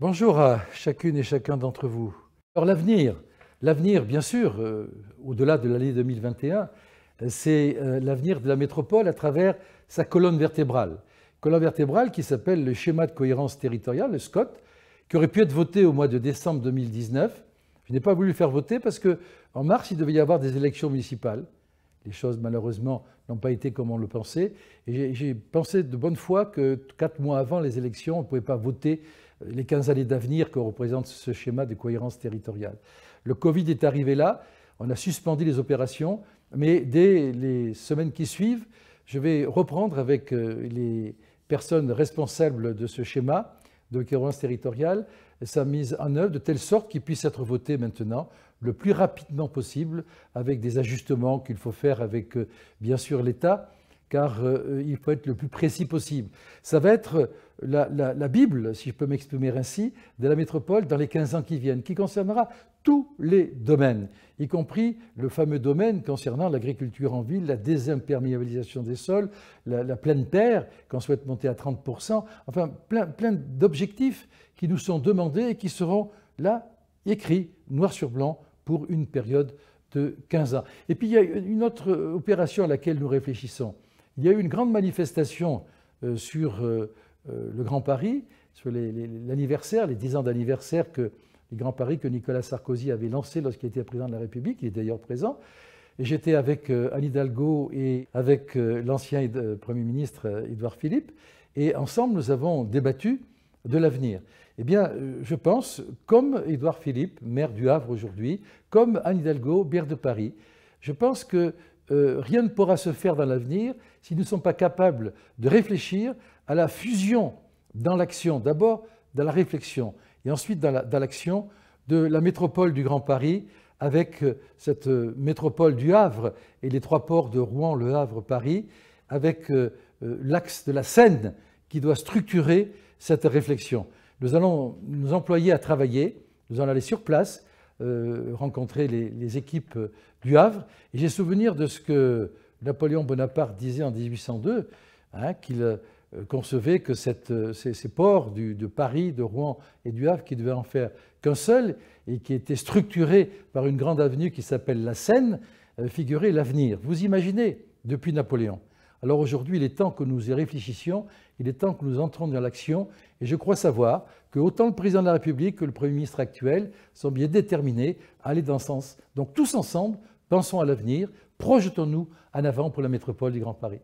Bonjour à chacune et chacun d'entre vous. Alors l'avenir, l'avenir bien sûr, euh, au-delà de l'année 2021, euh, c'est euh, l'avenir de la métropole à travers sa colonne vertébrale. Colonne vertébrale qui s'appelle le schéma de cohérence territoriale, le SCOT, qui aurait pu être voté au mois de décembre 2019. Je n'ai pas voulu le faire voter parce qu'en mars, il devait y avoir des élections municipales. Les choses, malheureusement, n'ont pas été comme on le pensait. j'ai pensé de bonne foi que quatre mois avant les élections, on ne pouvait pas voter les 15 années d'avenir que représente ce schéma de cohérence territoriale. Le Covid est arrivé là, on a suspendu les opérations, mais dès les semaines qui suivent, je vais reprendre avec euh, les personnes responsables de ce schéma de cohérence territoriale sa mise en œuvre de telle sorte qu'il puisse être voté maintenant le plus rapidement possible avec des ajustements qu'il faut faire avec euh, bien sûr l'État car euh, il faut être le plus précis possible. Ça va être la, Bible, si je peux m'exprimer ainsi, de la métropole dans les 15 ans qui viennent, qui concernera tous les domaines, y compris le fameux domaine concernant l'agriculture en ville, la désimperméabilisation des sols, la, pleine terre qu'on souhaite monter à 30%, enfin plein, plein d'objectifs qui nous sont demandés et qui seront là écrits noir sur blanc pour une période de 15 ans. Et puis il y a une autre opération à laquelle nous réfléchissons. Il y a eu une grande manifestation euh, sur... Euh, euh, le Grand Paris, sur l'anniversaire, les, dix 10 ans d'anniversaire que le Grand Paris que Nicolas Sarkozy avait lancé lorsqu'il était président de la République, il est d'ailleurs présent. j'étais avec euh, Anne Hidalgo et avec euh, l'ancien Premier ministre Édouard Philippe, et ensemble nous avons débattu de l'avenir. Eh bien, je pense, comme Édouard Philippe, maire du Havre aujourd'hui, comme Anne Hidalgo, maire de Paris, je pense que rien ne pourra se faire dans l'avenir si nous ne sommes pas capables de réfléchir à la fusion dans l'action, d'abord dans la réflexion, et ensuite dans l'action de la métropole du Grand Paris avec euh, cette euh, métropole du Havre et les trois ports de Rouen, Le Havre, Paris, avec euh, l'axe de la Seine qui doit structurer cette réflexion. Nous allons nous employer à travailler, nous allons aller sur place, rencontrer les, équipes du Havre. Et j'ai souvenir de ce que Napoléon Bonaparte disait en 1802, hein, qu'il euh, concevait que euh, ces, ports de Paris, de Rouen et du Havre, qui devaient en faire qu'un seul, et qui étaient structurés par une grande avenue qui s'appelle la Seine, euh, figuraient l'avenir. Vous imaginez, depuis Napoléon. Alors aujourd'hui, il est temps que nous y réfléchissions, il est temps que nous entrons dans l'action, et je crois savoir que autant le président de la République que le Premier ministre actuel sont bien déterminés à aller dans ce sens. Donc tous ensemble, pensons à l'avenir, projetons-nous en avant pour la métropole du Grand Paris.